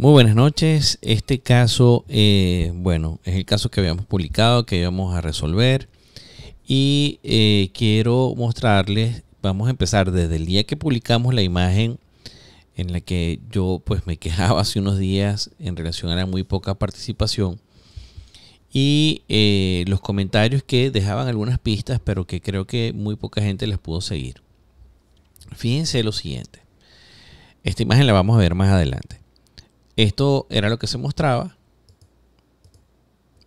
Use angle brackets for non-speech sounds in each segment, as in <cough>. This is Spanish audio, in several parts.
Muy buenas noches. Este caso, eh, bueno, es el caso que habíamos publicado, que íbamos a resolver. Y eh, quiero mostrarles, vamos a empezar desde el día que publicamos la imagen en la que yo pues me <laughs> quejaba hace unos días en relación a la muy poca participación. Y eh, los comentarios que dejaban algunas pistas, pero que creo que muy poca gente las pudo seguir. Fíjense lo siguiente. Esta imagen la vamos a ver más adelante. Esto era lo que se mostraba.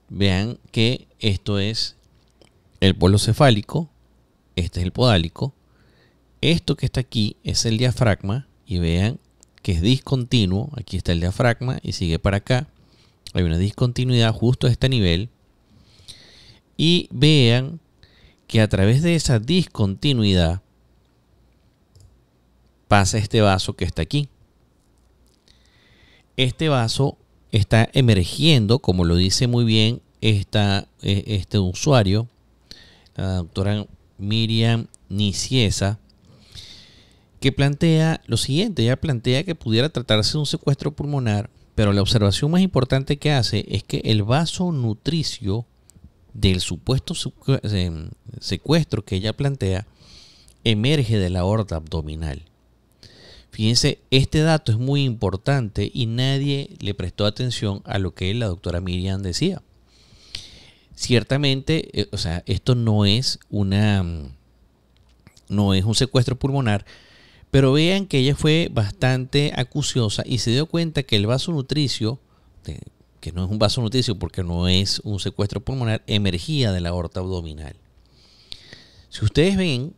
Vean que esto es el polo cefálico, este es el podálico. Esto que está aquí es el diafragma y vean que es discontinuo. Aquí está el diafragma y sigue para acá. Hay una discontinuidad justo a este nivel. Y vean que a través de esa discontinuidad pasa este vaso que está aquí este vaso está emergiendo, como lo dice muy bien e, este usuario, la doctora Miriam Niciesa, que plantea lo siguiente, ella plantea que pudiera tratarse de un secuestro pulmonar, pero la observación más importante que hace es que el vaso nutricio del supuesto eh, secuestro que ella plantea emerge de la aorta abdominal. Fíjense, este dato es muy importante y nadie le prestó atención a lo que la doctora Miriam decía. Ciertamente, eh, o sea, esto no es una mm, no es un secuestro pulmonar, pero vean que ella fue bastante acuciosa y se dio cuenta que el vaso nutricio, que no es un vaso nutricio porque no es un secuestro pulmonar, emergía de la aorta abdominal. Si ustedes ven,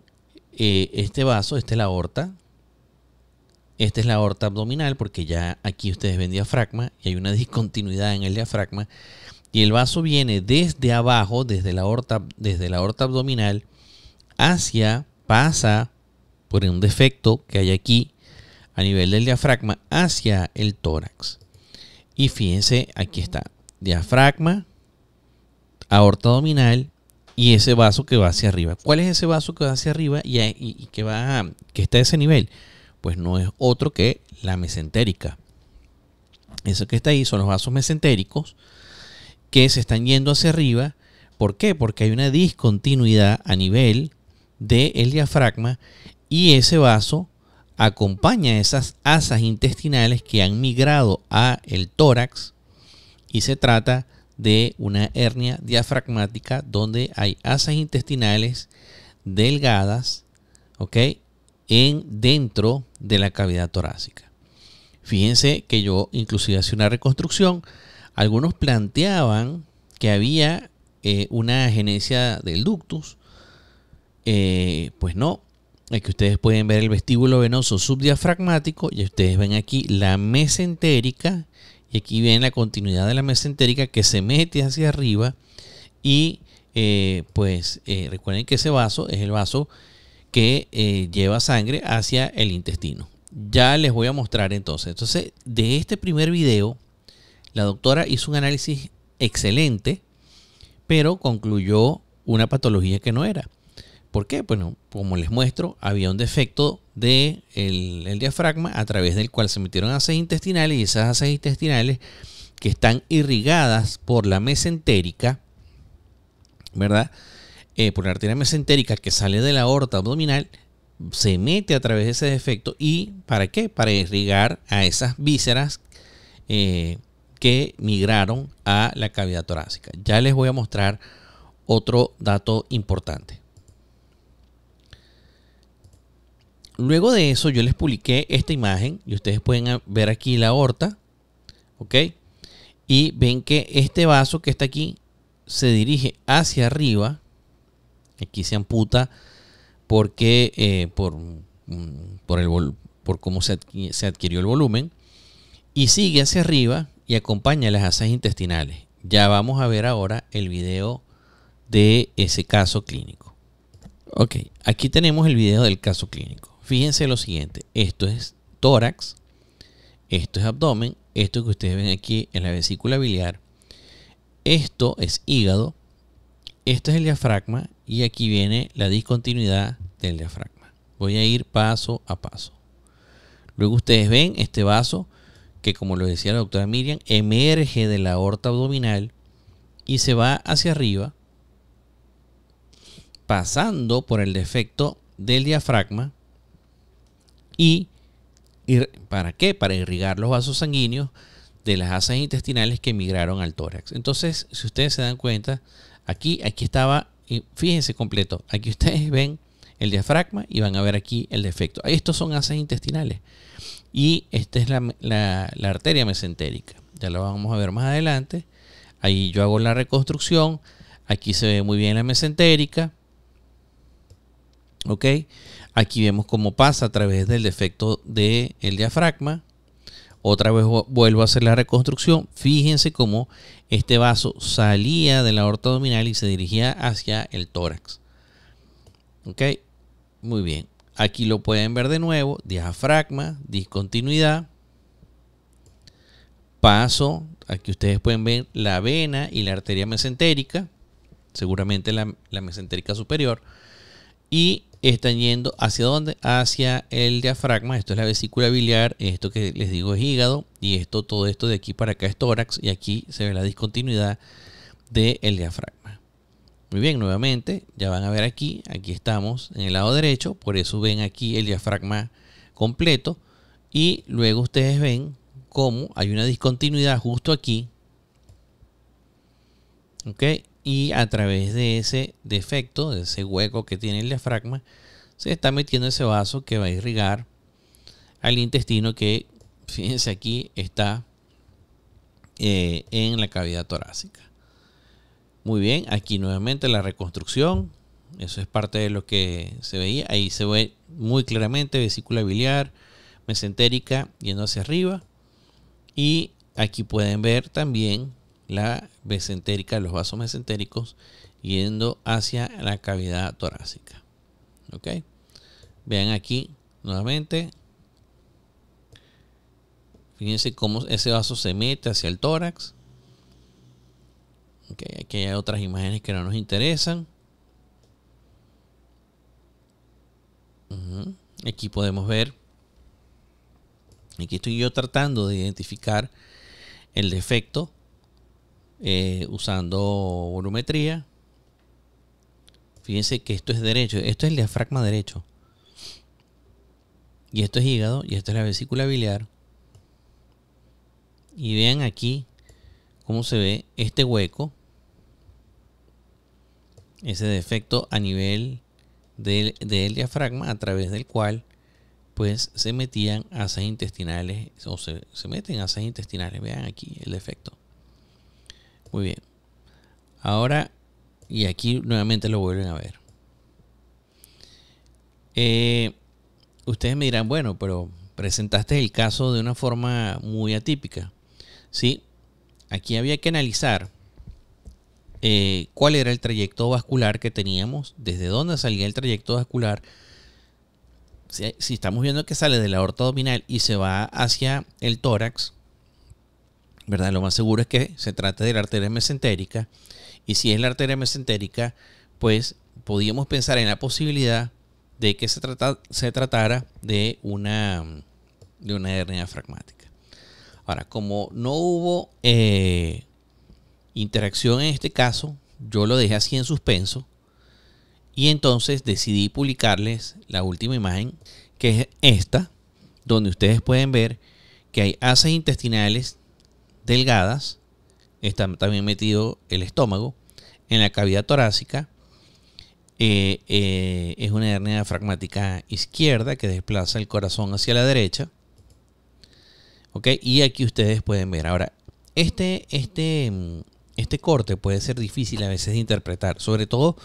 eh, este vaso, esta es la aorta, esta es la aorta abdominal porque ya aquí ustedes ven diafragma y hay una <laughs> discontinuidad en el diafragma. Y el vaso viene desde abajo, desde la aorta, desde la aorta abdominal, hacia, pasa por un defecto que hay aquí a nivel del diafragma hacia el tórax. Y fíjense, aquí está, diafragma, aorta abdominal y ese vaso que va hacia arriba. ¿Cuál es ese vaso que va hacia arriba y, que va que está a ese nivel? pues no es otro que la mesentérica. Eso que está ahí son los vasos mesentéricos que se están yendo hacia arriba. ¿Por qué? Porque hay una discontinuidad a nivel del diafragma y ese vaso acompaña esas asas intestinales que han migrado a el tórax y se trata de una hernia diafragmática donde hay asas intestinales delgadas, ¿ok? en, dentro de la cavidad torácica. Fíjense que yo inclusive hacía una reconstrucción. Algunos planteaban que había eh, una genesia del ductus. Eh, pues no. Aquí ustedes pueden ver el vestíbulo venoso subdiafragmático y ustedes ven aquí la mesentérica y aquí ven la continuidad de la mesentérica que se mete hacia arriba y eh, pues recuerden que ese vaso es el vaso que eh, lleva sangre hacia el intestino. Ya les voy a mostrar entonces. Entonces, de este primer video, la doctora hizo un análisis excelente, pero concluyó una patología que no era. ¿Por qué? Bueno, como les muestro, había un defecto del de el, diafragma a través del cual se metieron haces intestinales y esas intestinales que están irrigadas por la mesentérica, ¿verdad? Eh, por la arteria mesentérica que sale de la aorta abdominal, se mete a través de ese defecto y ¿para qué? Para irrigar a esas vísceras eh, que migraron a la cavidad torácica. Ya les voy a mostrar otro dato importante. Luego de eso yo les publiqué esta imagen y ustedes pueden ver aquí la aorta, ¿ok? Y ven que este vaso que está aquí se dirige hacia arriba Aquí se amputa porque eh, mm, por, el, por cómo se, se adquirió el volumen y sigue hacia arriba y acompaña las asas intestinales. Ya vamos a ver ahora el video de ese caso clínico. Ok, aquí tenemos el video del caso clínico. Fíjense lo siguiente, esto es tórax, esto es abdomen, esto que ustedes ven aquí en la vesícula biliar, esto es hígado, este es el diafragma y aquí viene la discontinuidad del diafragma. Voy a ir paso a paso. Luego ustedes ven este vaso que, como lo decía la doctora Miriam, emerge de la aorta abdominal y se va hacia arriba, pasando por el defecto del diafragma y ¿para qué? Para irrigar los vasos sanguíneos de las asas intestinales que migraron al tórax. Entonces, si ustedes se dan cuenta, Aquí, aquí estaba, fíjense completo, aquí ustedes ven el diafragma y van a ver aquí el defecto. Estos son haces intestinales. Y esta es la, arteria mesentérica. Ya la vamos a ver más adelante. Ahí yo hago la reconstrucción. Aquí se ve muy bien la mesentérica. ¿Ok? Aquí vemos cómo pasa a través del defecto del el diafragma. Otra vez vuelvo a hacer la reconstrucción. Fíjense cómo este vaso salía de la aorta abdominal y se dirigía hacia el tórax. ¿Ok? Muy bien. Aquí lo pueden ver de nuevo. Diafragma, discontinuidad. Paso. Aquí ustedes pueden ver la vena y la arteria mesentérica. Seguramente la, la mesentérica superior. Y están yendo hacia dónde? Hacia el diafragma, esto es la vesícula biliar, esto que les digo es hígado, y esto, todo esto de aquí para acá es tórax, y aquí se ve la discontinuidad del el diafragma. Muy bien, nuevamente, ya van a ver aquí, aquí estamos en el lado derecho, por eso ven aquí el diafragma completo, y luego ustedes ven cómo hay una discontinuidad justo aquí, ¿ok? y a través de ese defecto, de ese hueco que tiene el diafragma, se está metiendo ese vaso que va a irrigar al intestino que, fíjense aquí, está eh, en la cavidad torácica. Muy bien, aquí nuevamente la reconstrucción. Eso es parte de lo que se veía. Ahí se ve muy claramente vesícula biliar, mesentérica yendo hacia arriba. Y aquí pueden ver también la mesentérica, los vasos mesentéricos, yendo hacia la cavidad torácica. ¿Ok? Vean aquí nuevamente. Fíjense cómo ese vaso se mete hacia el tórax. aquí hay otras imágenes que no nos interesan. Aquí podemos ver. Aquí estoy yo tratando de identificar el defecto eh, usando volumetría. Fíjense que esto es derecho, esto es el diafragma derecho. Y esto es hígado y esto es la vesícula biliar. Y vean aquí cómo se ve este hueco. Ese defecto a nivel del, diafragma a través del cual pues se metían asas intestinales o se, se meten asas intestinales. Vean aquí el defecto. Muy bien. Ahora, y aquí nuevamente lo vuelven a ver. Eh, ustedes me dirán, bueno, pero presentaste el caso de una forma muy atípica. Sí, aquí había que analizar eh, cuál era el trayecto vascular que teníamos, desde dónde salía el trayecto vascular. Si, si, estamos viendo que sale de la aorta abdominal y se va hacia el tórax, lo más seguro es que se trata de la arteria mesentérica. Y si es la arteria mesentérica, pues podíamos pensar en la posibilidad de que se, tratara de una, hernia fragmática. Ahora, como no hubo eh, interacción en este caso, yo lo dejé así en suspenso. Y entonces decidí publicarles la última imagen, que es esta, donde ustedes pueden ver que hay asas intestinales delgadas, está también metido el estómago, en la cavidad torácica, eh, eh, es una hernia fragmática izquierda que desplaza el corazón hacia la derecha. Y aquí ustedes pueden ver. Ahora, este, este, este corte puede ser difícil a veces de interpretar, sobre todo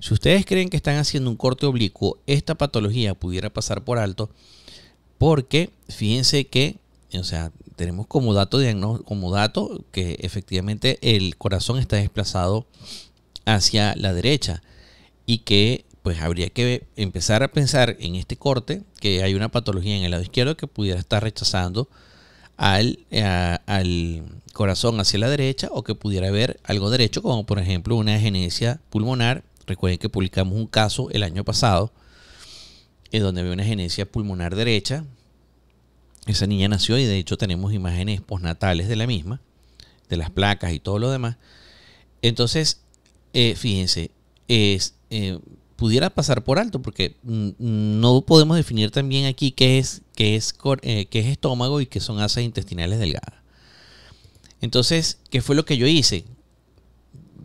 si ustedes creen que están haciendo un corte oblicuo, esta patología pudiera pasar por alto porque fíjense que o sea, tenemos como dato, como dato que efectivamente el corazón está desplazado hacia la derecha y que pues habría que empezar a pensar en este corte que hay una patología en el lado izquierdo que pudiera estar rechazando al, eh, al corazón hacia la derecha o que pudiera haber algo derecho como por ejemplo una genesia pulmonar. Recuerden que publicamos un caso el año pasado en donde había una genesia pulmonar derecha esa niña nació y de hecho tenemos imágenes postnatales de la misma, de las placas y todo lo demás. Entonces, eh, fíjense, es, eh, pudiera pasar por alto porque mm, no podemos definir también aquí qué es, qué es, eh, es estómago y qué son asas intestinales delgadas. Entonces, ¿qué fue lo que yo hice?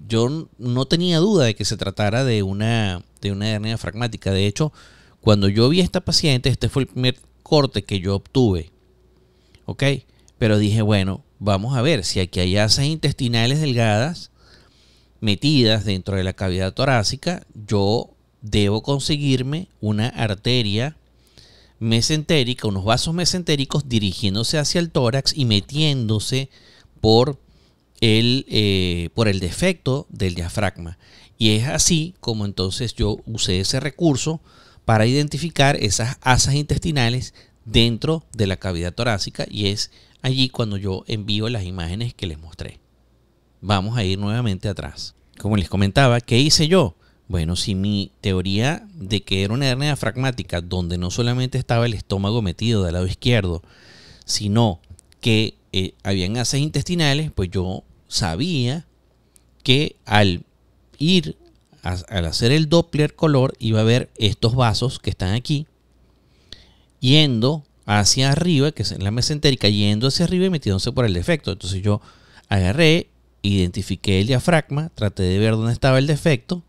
Yo no tenía duda de que se tratara de una, de una hernia fragmática. De hecho, cuando yo vi a esta paciente, este fue el primer corte que yo obtuve. ¿Ok? Pero dije, bueno, vamos a ver si aquí hay asas intestinales delgadas metidas dentro de la cavidad torácica, yo debo conseguirme una arteria mesentérica, unos vasos mesentéricos dirigiéndose hacia el tórax y metiéndose por el, eh, por el defecto del diafragma. Y es así como entonces yo usé ese recurso para identificar esas asas intestinales dentro de la cavidad torácica y es allí cuando yo envío las imágenes que les mostré. Vamos a ir nuevamente atrás. Como les comentaba, ¿qué hice yo? Bueno, si mi teoría de que era una hernia fragmática donde no solamente estaba el estómago metido del lado izquierdo, sino que eh, habían asas intestinales, pues yo sabía que al ir al hacer el Doppler color, iba a ver estos vasos que están aquí, yendo hacia arriba, que es en la mesentérica, yendo hacia arriba y metiéndose por el defecto. Entonces yo agarré, identifiqué el diafragma, traté de ver dónde estaba el defecto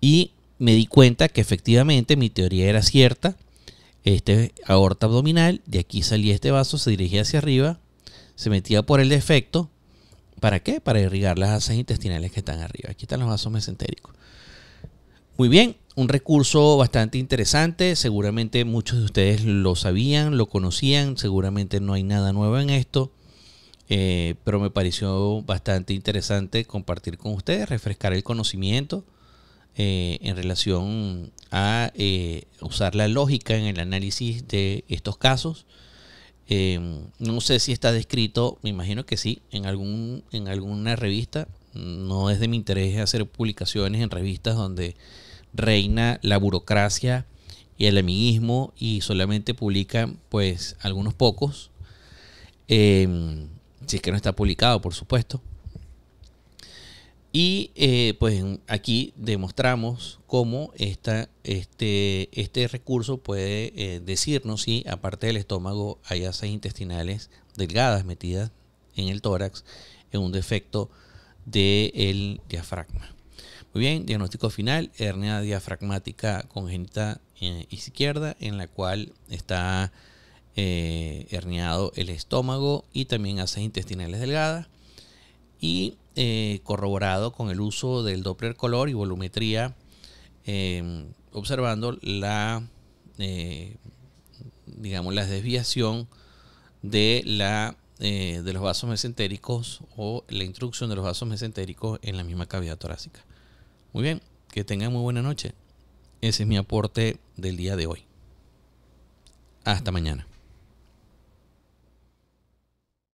y me di cuenta que efectivamente mi teoría era cierta. Este aorta abdominal, de aquí salía este vaso, se dirigía hacia arriba, se metía por el defecto ¿Para qué? Para irrigar las asas intestinales que están arriba. Aquí están los vasos mesentéricos. Muy bien, un recurso bastante interesante. Seguramente muchos de ustedes lo sabían, lo conocían. Seguramente no hay nada nuevo en esto. Eh, pero me pareció bastante interesante compartir con ustedes, refrescar el conocimiento eh, en relación a eh, usar la lógica en el análisis de estos casos Em, no sé si está descrito, me imagino que sí, en, algún, en alguna revista. No es de mi interés hacer publicaciones en revistas donde reina la burocracia y el amiguismo y solamente publican pues algunos pocos. Em, si es que no está publicado, por supuesto. Y eh, pues aquí demostramos cómo este, este recurso puede eh, decirnos si aparte del estómago hay asas intestinales delgadas metidas en el tórax en un defecto del diafragma. Muy bien, diagnóstico final, hernia diafragmática congénita eh, izquierda en la cual está herniado el estómago y también asas intestinales delgadas y eh, corroborado con el uso del Doppler color y volumetría, em, observando la, eh, digamos, la desviación de, la, eh, de los vasos mesentéricos o la introducción de los vasos mesentéricos en la misma cavidad torácica. Muy bien, que tengan muy buena noche. Ese es mi aporte del día de hoy. Hasta mañana.